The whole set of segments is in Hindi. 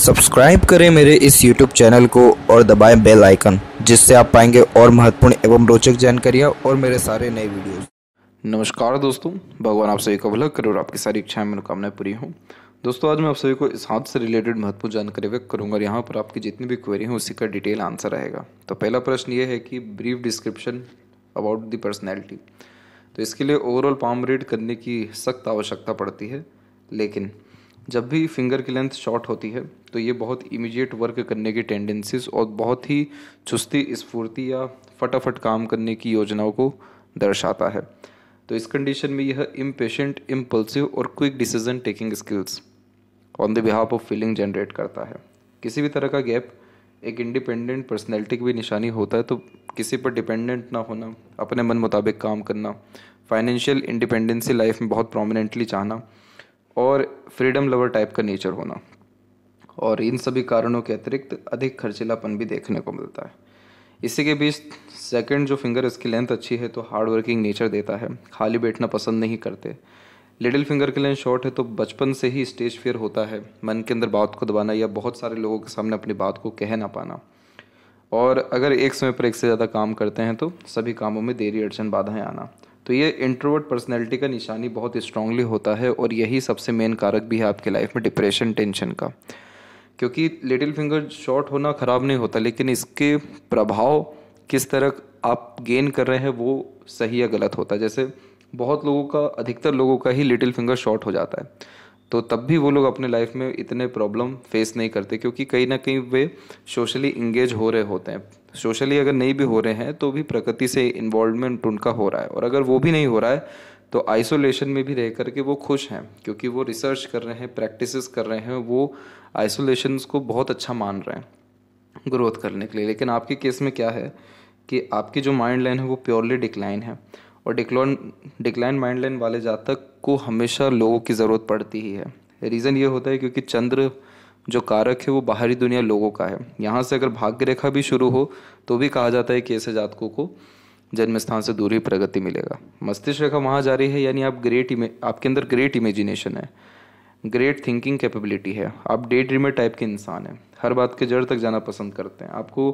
सब्सक्राइब करें मेरे इस यूट्यूब चैनल को और दबाएं बेल आइकन जिससे आप पाएंगे और महत्वपूर्ण एवं रोचक जानकारियाँ और मेरे सारे नए वीडियोस। नमस्कार दोस्तों भगवान आप सभी को भला करो और आपकी सारी इच्छाएं मनोकामनाएं पूरी हों दोस्तों आज मैं आप सभी को इस हाथ से रिलेटेड महत्वपूर्ण जानकारी व्यक्त करूंगा और यहाँ पर आपकी जितनी भी क्वेरी है उसी का डिटेल आंसर रहेगा तो पहला प्रश्न ये है कि brief description about the personality तो इसके लिए ओवरऑल पाम रीड करने की सख्त आवश्यकता पड़ती है लेकिन जब भी फिंगर की लेंथ शॉर्ट होती है तो ये बहुत इमीडिएट वर्क करने की टेंडेंसीज और बहुत ही चुस्ती स्फूर्ति या फटाफट काम करने की योजनाओं को दर्शाता है तो इस कंडीशन में यह इम्पेशेंट इम्पल्सिव और quick decision taking skills on the behalf of feeling generate करता है किसी भी तरह का गैप एक इंडिपेंडेंट पर्सनैलिटी की भी निशानी होता है तो किसी पर डिपेंडेंट ना होना अपने मन मुताबिक काम करना फाइनेंशियल इंडिपेंडेंसी लाइफ में बहुत प्रोमिनेंटली चाहना और फ्रीडम लवर टाइप का नेचर होना और इन सभी कारणों के अतिरिक्त अधिक खर्चीलापन भी देखने को मिलता है इसी के बीच सेकंड जो फिंगर इसकी लेंथ अच्छी है तो हार्ड वर्किंग नेचर देता है खाली बैठना पसंद नहीं करते लिटिल फिंगर की लेंथ शॉर्ट है तो बचपन से ही स्टेज फेयर होता है मन के अंदर बात को दबाना या बहुत सारे लोगों के सामने अपनी बात को कह ना पाना और अगर एक समय पर एक से ज़्यादा काम करते हैं तो सभी कामों में देरी अड़चन बाधाएँ आना तो ये इंट्रोवर्ट पर्सनैलिटी का निशानी बहुत स्ट्रांगली होता है और यही सबसे मेन कारक भी है आपके लाइफ में डिप्रेशन टेंशन का क्योंकि लिटिल फिंगर शॉर्ट होना ख़राब नहीं होता लेकिन इसके प्रभाव किस तरह आप गेन कर रहे हैं वो सही या गलत होता है जैसे बहुत लोगों का अधिकतर लोगों का ही लिटिल फिंगर शॉर्ट हो जाता है तो तब भी वो लोग अपने लाइफ में इतने प्रॉब्लम फेस नहीं करते क्योंकि कहीं ना कहीं वे सोशली इंगेज हो रहे होते हैं सोशली अगर नहीं भी हो रहे हैं तो भी प्रकृति से इन्वॉल्वमेंट उनका हो रहा है और अगर वो भी नहीं हो रहा है तो आइसोलेशन में भी रह करके वो खुश हैं क्योंकि वो रिसर्च कर रहे हैं प्रैक्टिस कर रहे हैं वो आइसोलेशन को बहुत अच्छा मान रहे हैं ग्रोथ करने के लिए लेकिन आपके केस में क्या है कि आपकी जो माइंड लाइन है वो प्योरली डिक्लाइन है और डिक्लोन डिक्लाइन माइंड लाइन वाले जातक को हमेशा लोगों की ज़रूरत पड़ती ही है रीज़न ये होता है क्योंकि चंद्र जो कारक है वो बाहरी दुनिया लोगों का है यहाँ से अगर भाग्य रेखा भी शुरू हो तो भी कहा जाता है कि ऐसे जातकों को जन्म स्थान से दूर ही प्रगति मिलेगा मस्तिष्क रेखा वहाँ जा रही है यानी आप ग्रेट इमे आपके अंदर ग्रेट इमेजिनेशन है ग्रेट थिंकिंग कैपेबिलिटी है आप डे ड्रीमर टाइप के इंसान हैं हर बात के जड़ तक जाना पसंद करते हैं आपको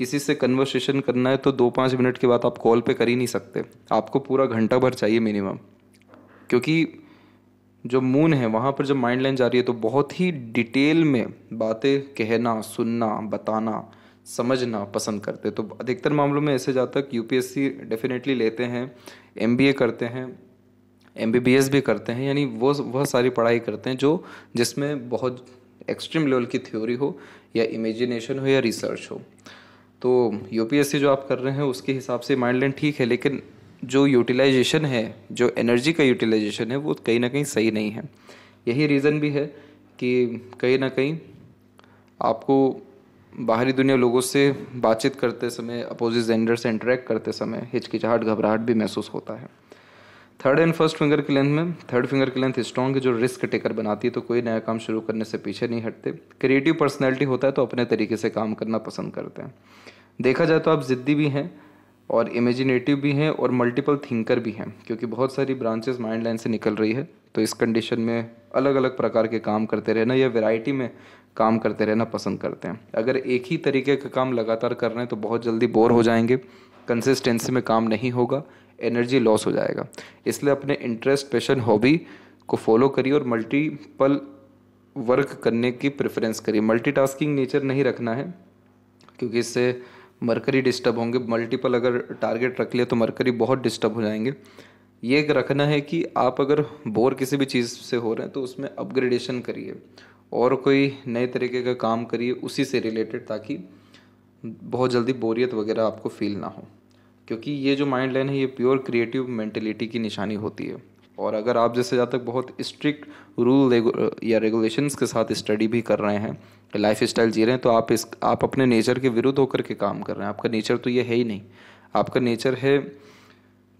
किसी से कन्वर्सेशन करना है तो दो पाँच मिनट के बाद आप कॉल पे कर ही नहीं सकते आपको पूरा घंटा भर चाहिए मिनिमम क्योंकि जो मून है वहाँ पर जब माइंड लाइन जा रही है तो बहुत ही डिटेल में बातें कहना सुनना बताना समझना पसंद करते तो अधिकतर मामलों में ऐसे जहाँ तक यूपीएससी डेफिनेटली लेते हैं एम करते हैं एम भी करते हैं यानी वो वह सारी पढ़ाई करते हैं जो जिसमें बहुत एक्सट्रीम लेवल की थ्योरी हो या इमेजिनेशन हो या रिसर्च हो तो यूपीएससी जो आप कर रहे हैं उसके हिसाब से माइंड लैंड ठीक है लेकिन जो यूटिलाइजेशन है जो एनर्जी का यूटिलाइजेशन है वो कहीं ना कहीं सही नहीं है यही रीज़न भी है कि कहीं ना कहीं आपको बाहरी दुनिया लोगों से बातचीत करते समय अपोजिट जेंडर से इंटरेक्ट करते समय हिचकिचाहट घबराहट भी महसूस होता है थर्ड एंड फर्स्ट फिंगर की लेंथ में थर्ड फिंगर की लेंथ स्ट्रॉन्ग है जो रिस्क टेकर बनाती है तो कोई नया काम शुरू करने से पीछे नहीं हटते क्रिएटिव पर्सनैलिटी होता है तो अपने तरीके से काम करना पसंद करते हैं देखा जाए तो आप ज़िद्दी भी हैं और इमेजिनेटिव भी हैं और मल्टीपल थिंकर भी हैं क्योंकि बहुत सारी ब्रांचेस माइंड लाइन से निकल रही है तो इस कंडीशन में अलग अलग प्रकार के काम करते रहना या वेराइटी में काम करते रहना पसंद करते हैं अगर एक ही तरीके का काम लगातार कर रहे हैं तो बहुत जल्दी बोर हो जाएंगे कंसिस्टेंसी में काम नहीं होगा एनर्जी लॉस हो जाएगा इसलिए अपने इंटरेस्ट पैशन हॉबी को फॉलो करिए और मल्टीपल वर्क करने की प्रेफरेंस करिए मल्टीटास्किंग नेचर नहीं रखना है क्योंकि इससे मरकरी डिस्टर्ब होंगे मल्टीपल अगर टारगेट रख लिया तो मरकरी बहुत डिस्टर्ब हो जाएंगे ये रखना है कि आप अगर बोर किसी भी चीज़ से हो रहे हैं तो उसमें अपग्रेडेशन करिए और कोई नए तरीके का काम करिए उसी से रिलेटेड ताकि बहुत जल्दी बोरियत वगैरह आपको फील ना हो क्योंकि ये जो माइंड लाइन है ये प्योर क्रिएटिव मैंटेलिटी की निशानी होती है और अगर आप जैसे जहाँ तक बहुत स्ट्रिक्ट रूल या रेगुलेशंस के साथ स्टडी भी कर रहे हैं लाइफ स्टाइल जी रहे हैं तो आप इस आप अपने नेचर के विरुद्ध होकर के काम कर रहे हैं आपका नेचर तो ये है ही नहीं आपका नेचर है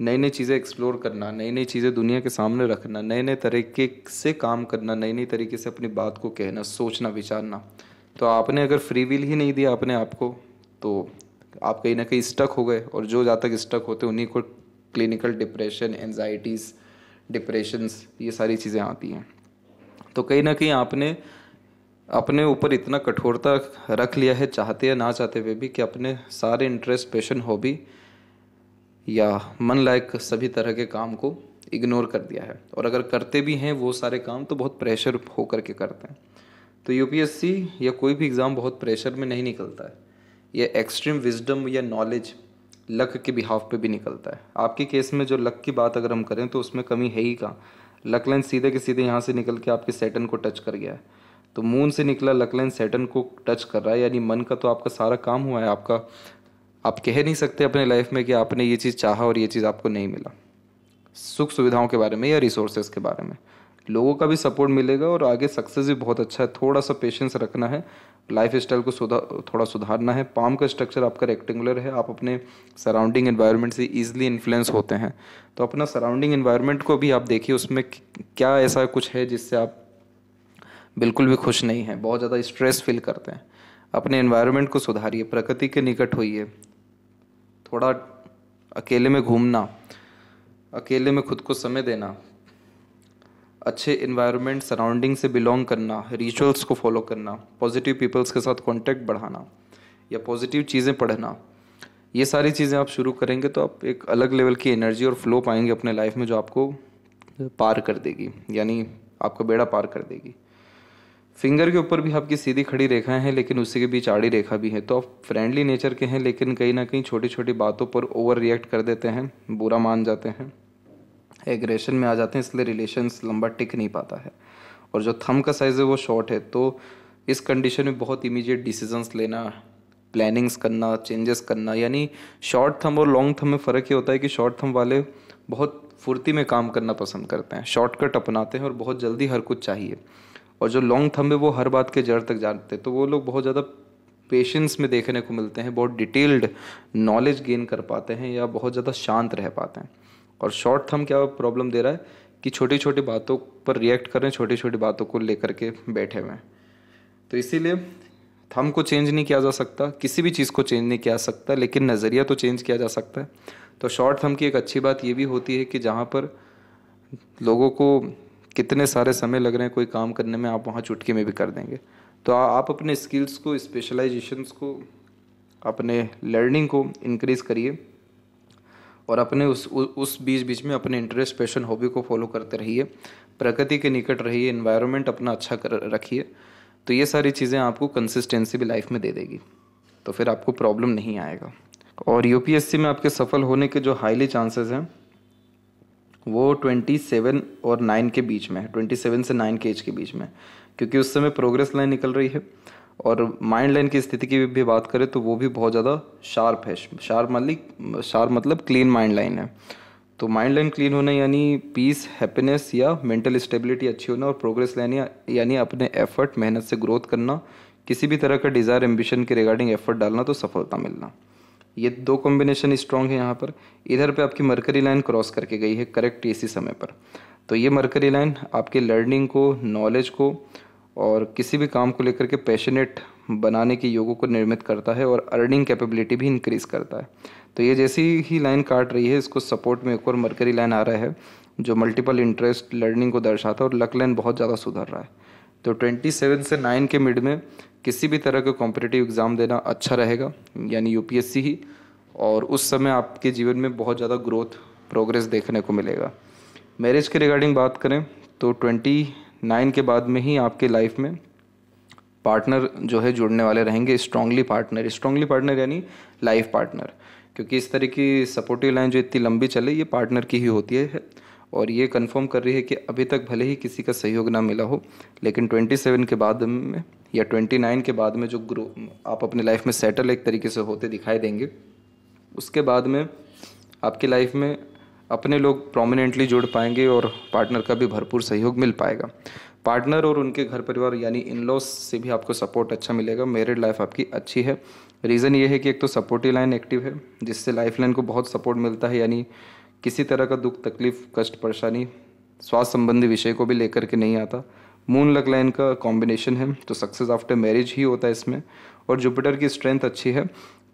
नई नई चीज़ें एक्सप्लोर करना नई नई चीज़ें दुनिया के सामने रखना नए नए तरीके से काम करना नई नई तरीके से अपनी बात को कहना सोचना विचारना तो आपने अगर फ्री विल ही नहीं दिया अपने आप को तो आप कहीं ना कहीं स्टक हो गए और जो जहाँ तक स्टक होते उन्हीं को क्लिनिकल डिप्रेशन एनजाइटीज़ डिप्रेशंस ये सारी चीज़ें आती हैं तो कहीं ना कहीं आपने अपने ऊपर इतना कठोरता रख लिया है चाहते या ना चाहते हुए भी कि अपने सारे इंटरेस्ट पेशन हॉबी या मन लायक सभी तरह के काम को इग्नोर कर दिया है और अगर करते भी हैं वो सारे काम तो बहुत प्रेशर होकर के करते हैं तो यूपीएससी या कोई भी एग्ज़ाम बहुत प्रेशर में नहीं निकलता है ये एक्सट्रीम विजडम या नॉलेज लक के बिहाफ पे भी निकलता है आपके केस में जो लक की बात अगर हम करें तो उसमें कमी है ही कहाँ लक लाइन सीधे के सीधे यहाँ से निकल के आपके सेटन को टच कर गया है तो मून से निकला लक लाइन सेटन को टच कर रहा है यानी मन का तो आपका सारा काम हुआ है आपका आप कह नहीं सकते अपने लाइफ में कि आपने ये चीज़ चाहा और ये चीज़ आपको नहीं मिला सुख सुविधाओं के बारे में या रिसोर्सेज के बारे में लोगों का भी सपोर्ट मिलेगा और आगे सक्सेस भी बहुत अच्छा है थोड़ा सा पेशेंस रखना है लाइफ स्टाइल को सुधा थोड़ा सुधारना है पाम का स्ट्रक्चर आपका रेक्टेंगुलर है आप अपने सराउंडिंग एनवायरनमेंट से ईजिली इन्फ्लुएंस होते हैं तो अपना सराउंडिंग एनवायरनमेंट को भी आप देखिए उसमें क्या ऐसा कुछ है जिससे आप बिल्कुल भी खुश नहीं हैं बहुत ज़्यादा स्ट्रेस फील करते हैं अपने एनवायरनमेंट को सुधारिए प्रकृति के निकट होइए थोड़ा अकेले में घूमना अकेले में खुद को समय देना अच्छे इन्वायरमेंट सराउंडिंग से बिलोंग करना रिचुअल्स को फॉलो करना पॉजिटिव पीपल्स के साथ कॉन्टैक्ट बढ़ाना या पॉजिटिव चीज़ें पढ़ना ये सारी चीज़ें आप शुरू करेंगे तो आप एक अलग लेवल की एनर्जी और फ्लो पाएंगे अपने लाइफ में जो आपको पार कर देगी यानी आपका बेड़ा पार कर देगी फिंगर के ऊपर भी आपकी सीधी खड़ी रेखाएं हैं लेकिन उसी के बीच आड़ी रेखा भी है तो आप फ्रेंडली नेचर के हैं लेकिन कहीं ना कहीं छोटी छोटी बातों पर ओवर रिएक्ट कर देते हैं बुरा मान जाते हैं एग्रेशन में आ जाते हैं इसलिए रिलेशन लंबा टिक नहीं पाता है और जो थम का साइज़ है वो शॉर्ट है तो इस कंडीशन में बहुत इमीडिएट डिसीजंस लेना प्लानिंग्स करना चेंजेस करना यानी शॉर्ट थम और लॉन्ग थम में फ़र्क ये होता है कि शॉर्ट थम वाले बहुत फुर्ती में काम करना पसंद करते हैं शॉर्टकट अपनाते हैं और बहुत जल्दी हर कुछ चाहिए और जो लॉन्ग थम है वो हर बात के जड़ तक जानते हैं तो वो लोग बहुत ज़्यादा पेशेंस में देखने को मिलते हैं बहुत डिटेल्ड नॉलेज गेन कर पाते हैं या बहुत ज़्यादा शांत रह पाते हैं और शॉर्ट थम क्या प्रॉब्लम दे रहा है कि छोटी छोटी बातों पर रिएक्ट कर रहे हैं छोटी छोटी बातों को लेकर के बैठे हुए हैं तो इसीलिए थम को चेंज नहीं किया जा सकता किसी भी चीज़ को चेंज नहीं किया जा सकता लेकिन नज़रिया तो चेंज किया जा सकता है तो शॉर्ट थम की एक अच्छी बात ये भी होती है कि जहाँ पर लोगों को कितने सारे समय लग रहे हैं कोई काम करने में आप वहाँ चुटकी में भी कर देंगे तो आ, आप अपने स्किल्स को स्पेशलाइजेशंस को अपने लर्निंग को इनक्रीज़ करिए और अपने उस उ, उस बीच बीच में अपने इंटरेस्ट पैशन हॉबी को फॉलो करते रहिए प्रकृति के निकट रहिए इन्वायरमेंट अपना अच्छा कर रखिए तो ये सारी चीज़ें आपको कंसिस्टेंसी भी लाइफ में दे देगी तो फिर आपको प्रॉब्लम नहीं आएगा और यू में आपके सफल होने के जो हाईली चांसेस हैं वो ट्वेंटी सेवन और नाइन के बीच में है ट्वेंटी सेवन से नाइन के एज के बीच में क्योंकि उस समय प्रोग्रेस लाइन निकल रही है और माइंड लाइन की स्थिति की भी बात करें तो वो भी बहुत ज़्यादा शार्प है शार्प मतलब शार्प मतलब क्लीन माइंड लाइन है तो माइंड लाइन क्लीन होना यानी पीस हैप्पीनेस या मेंटल स्टेबिलिटी अच्छी होना और प्रोग्रेस लेने यानी अपने एफर्ट मेहनत से ग्रोथ करना किसी भी तरह का डिज़ायर एम्बिशन के रिगार्डिंग एफर्ट डालना तो सफलता मिलना ये दो कॉम्बिनेशन स्ट्रॉन्ग है यहाँ पर इधर पे आपकी मरकरी लाइन क्रॉस करके गई है करेक्ट इसी समय पर तो ये मरकरी लाइन आपके लर्निंग को नॉलेज को और किसी भी काम को लेकर के पैशनेट बनाने के योगों को निर्मित करता है और अर्निंग कैपेबिलिटी भी इंक्रीज़ करता है तो ये जैसी ही लाइन काट रही है इसको सपोर्ट में एक और मरकरी लाइन आ रहा है जो मल्टीपल इंटरेस्ट लर्निंग को दर्शाता है और लक लाइन बहुत ज़्यादा सुधर रहा है तो ट्वेंटी सेवन से नाइन के मिड में किसी भी तरह का कॉम्पिटेटिव एग्ज़ाम देना अच्छा रहेगा यानी यू ही और उस समय आपके जीवन में बहुत ज़्यादा ग्रोथ प्रोग्रेस देखने को मिलेगा मैरिज के रिगार्डिंग बात करें तो ट्वेंटी नाइन के बाद में ही आपके लाइफ में पार्टनर जो है जुड़ने वाले रहेंगे स्ट्रांगली पार्टनर स्ट्रांगली पार्टनर यानी लाइफ पार्टनर क्योंकि इस तरह की सपोर्टिव लाइन जो इतनी लंबी चले ये पार्टनर की ही होती है और ये कंफर्म कर रही है कि अभी तक भले ही किसी का सहयोग ना मिला हो लेकिन 27 के बाद में या 29 के बाद में जो ग्रो आप अपने लाइफ में सेटल एक तरीके से होते दिखाई देंगे उसके बाद में आपकी लाइफ में अपने लोग प्रोमिनेंटली जुड़ पाएंगे और पार्टनर का भी भरपूर सहयोग मिल पाएगा पार्टनर और उनके घर परिवार यानी इन लॉज से भी आपको सपोर्ट अच्छा मिलेगा मेरिड लाइफ आपकी अच्छी है रीज़न ये है कि एक तो सपोर्टिव लाइन एक्टिव है जिससे लाइफ लाइन को बहुत सपोर्ट मिलता है यानी किसी तरह का दुख तकलीफ कष्ट परेशानी स्वास्थ्य संबंधी विषय को भी लेकर के नहीं आता मून लक लाइन का कॉम्बिनेशन है तो सक्सेस आफ्टर मैरिज ही होता है इसमें और जुपिटर की स्ट्रेंथ अच्छी है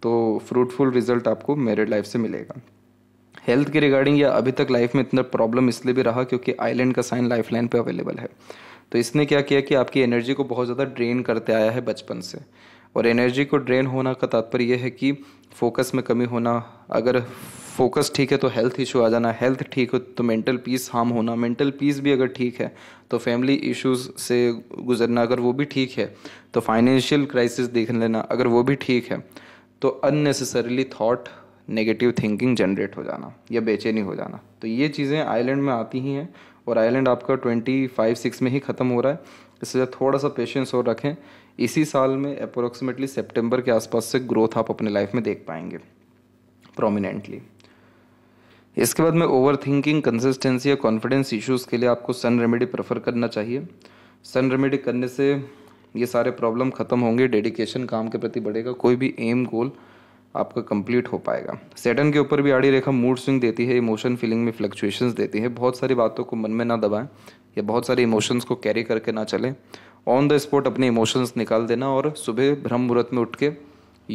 तो फ्रूटफुल रिजल्ट आपको मैरिड लाइफ से मिलेगा हेल्थ के रिगार्डिंग या अभी तक लाइफ में इतना प्रॉब्लम इसलिए भी रहा क्योंकि आइलैंड का साइन लाइफ लाइन पर अवेलेबल है तो इसने क्या किया कि आपकी एनर्जी को बहुत ज़्यादा ड्रेन करते आया है बचपन से और एनर्जी को ड्रेन होना का तात्पर्य यह है कि फोकस में कमी होना अगर फोकस ठीक है तो हेल्थ इशू आ जाना हेल्थ ठीक हो तो मेंटल पीस हार्म होना मेंटल पीस भी अगर ठीक है तो फैमिली इश्यूज से गुजरना अगर वो भी ठीक है तो फाइनेंशियल क्राइसिस देख लेना अगर वो भी ठीक है तो unnecessarily thought negative thinking generate हो जाना या बेचैनी हो जाना तो ये चीज़ें आइलैंड में आती ही हैं और आइलैंड आपका ट्वेंटी फाइव सिक्स में ही ख़त्म हो रहा है इससे थोड़ा सा पेशेंस और रखें इसी साल में अप्रोक्सीमेटली सेप्टेम्बर के आसपास से ग्रोथ आप अपने लाइफ में देख पाएंगे प्रोमिनेंटली इसके बाद में ओवर थिंकिंग कंसिस्टेंसी या कॉन्फिडेंस इश्यूज़ के लिए आपको सन रेमेडी प्रेफर करना चाहिए सन रेमेडी करने से ये सारे प्रॉब्लम ख़त्म होंगे डेडिकेशन काम के प्रति बढ़ेगा कोई भी एम गोल आपका कंप्लीट हो पाएगा सेटन के ऊपर भी आड़ी रेखा मूड स्विंग देती है इमोशन फीलिंग में फ्लक्चुएशंस देती है बहुत सारी बातों को मन में ना दबाएं या बहुत सारे इमोशंस को कैरी करके ना चलें ऑन द स्पॉट अपने इमोशंस निकाल देना और सुबह ब्रह्म मुहूर्त में उठ के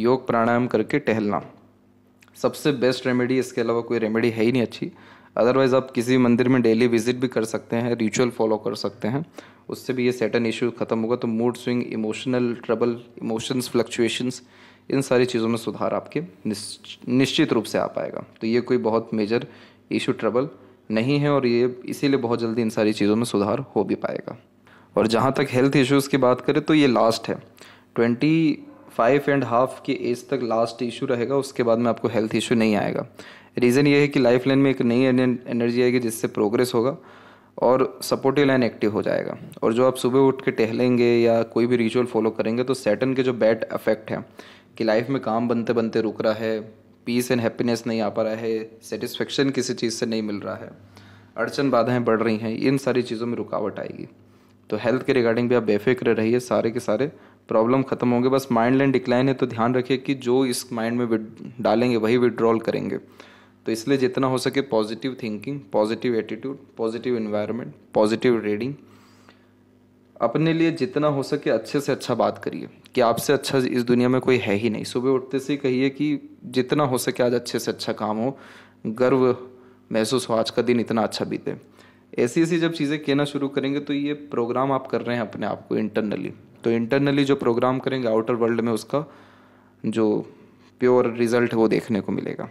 योग प्राणायाम करके टहलना सबसे बेस्ट रेमेडी इसके अलावा कोई रेमेडी है ही नहीं अच्छी अदरवाइज़ आप किसी मंदिर में डेली विजिट भी कर सकते हैं रिचुअल फॉलो कर सकते हैं उससे भी ये सेटन इशू ख़त्म होगा तो mood swing emotional trouble emotions fluctuations इन सारी चीज़ों में सुधार आपके निश्चित रूप से आ पाएगा तो ये कोई बहुत मेजर इशू ट्रबल नहीं है और ये इसीलिए बहुत जल्दी इन सारी चीज़ों में सुधार हो भी पाएगा और जहाँ तक हेल्थ इश्यूज़ की बात करें तो ये लास्ट है ट्वेंटी फाइव एंड हाफ की एज तक लास्ट इशू रहेगा उसके बाद में आपको हेल्थ इशू नहीं आएगा रीज़न ये है कि लाइफ लाइन में एक नई एनर्जी आएगी जिससे प्रोग्रेस होगा और सपोर्टिव लाइन एक्टिव हो जाएगा और जो आप सुबह उठ के टहलेंगे या कोई भी रिचुअल फॉलो करेंगे तो सैटन के जो बैड अफेक्ट हैं कि लाइफ में काम बनते बनते रुक रहा है पीस एंड हैप्पीनेस नहीं आ पा रहा है सेटिस्फेक्शन किसी चीज़ से नहीं मिल रहा है अड़चन बाधाएं बढ़ रही हैं इन सारी चीज़ों में रुकावट आएगी तो हेल्थ के रिगार्डिंग भी आप बेफिक्र रहिए सारे के सारे प्रॉब्लम खत्म होंगे बस माइंड लैंड डिक्लाइन है तो ध्यान रखिए कि जो इस माइंड में डालेंगे वही विड्रॉल करेंगे तो इसलिए जितना हो सके positive thinking positive attitude positive environment positive reading अपने लिए जितना हो सके अच्छे से अच्छा बात करिए कि आपसे अच्छा इस दुनिया में कोई है ही नहीं सुबह उठते से कहिए कि जितना हो सके आज अच्छे से अच्छा काम हो गर्व महसूस हो आज का दिन इतना अच्छा बीते ऐसी ऐसी जब चीज़ें कहना शुरू करेंगे तो ये प्रोग्राम आप कर रहे हैं अपने आप को इंटरनली तो इंटरनली जो प्रोग्राम करेंगे आउटर वर्ल्ड में उसका जो प्योर रिजल्ट है वो देखने को मिलेगा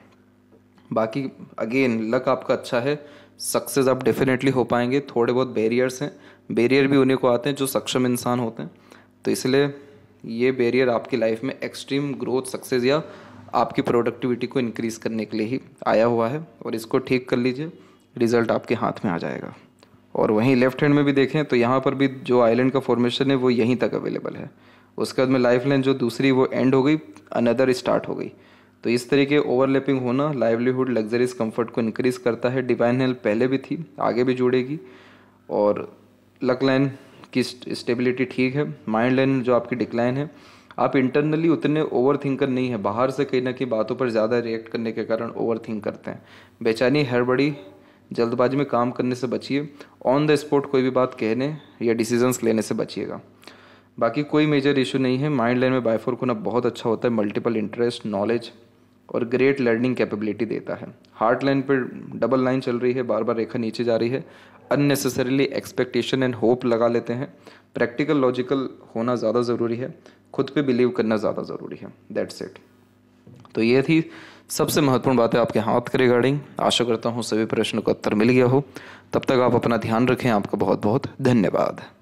बाकी अगेन लक आपका अच्छा है सक्सेस आप डेफिनेटली हो पाएंगे थोड़े बहुत बैरियर्स हैं बैरियर भी उन्हीं को आते हैं जो सक्षम इंसान होते हैं तो इसलिए ये बैरियर आपकी लाइफ में एक्सट्रीम ग्रोथ सक्सेस या आपकी प्रोडक्टिविटी को इंक्रीज़ करने के लिए ही आया हुआ है और इसको ठीक कर लीजिए रिज़ल्ट आपके हाथ में आ जाएगा और वहीं लेफ्ट हैंड में भी देखें तो यहाँ पर भी जो आइलैंड का फॉर्मेशन है वो यहीं तक अवेलेबल है उसके बाद में लाइफ लाइन जो दूसरी वो एंड हो गई अनदर स्टार्ट हो गई तो इस तरीके ओवरलैपिंग होना लाइवलीहुड लग्जरीज कंफर्ट को इंक्रीज़ करता है डिवाइन हेल्प पहले भी थी आगे भी जुड़ेगी और लक लाइन की स्टेबिलिटी ठीक है माइंड लाइन जो आपकी डिक्लाइन है आप इंटरनली उतने ओवर थिंकर नहीं है बाहर से कहीं ना कहीं बातों पर ज़्यादा रिएक्ट करने के कारण ओवर थिंक करते हैं बेचैनी हड़बड़ी जल्दबाजी में काम करने से बचिए ऑन द स्पॉट कोई भी बात कहने या डिसीजंस लेने से बचिएगा बाकी कोई मेजर इशू नहीं है माइंड लाइन में बायफोर्क होना बहुत अच्छा होता है मल्टीपल इंटरेस्ट नॉलेज और ग्रेट लर्निंग कैपेबिलिटी देता है हार्ट लाइन पर डबल लाइन चल रही है बार बार रेखा नीचे जा रही है अननेसेसरीली एक्सपेक्टेशन एंड होप लगा लेते हैं प्रैक्टिकल लॉजिकल होना ज़्यादा ज़रूरी है खुद पे बिलीव करना ज़्यादा ज़रूरी है दैट्स इट तो ये थी सबसे महत्वपूर्ण बातें आपके हाथ के रिगार्डिंग आशा करता हूँ सभी प्रश्नों का उत्तर मिल गया हो तब तक आप अपना ध्यान रखें आपका बहुत बहुत धन्यवाद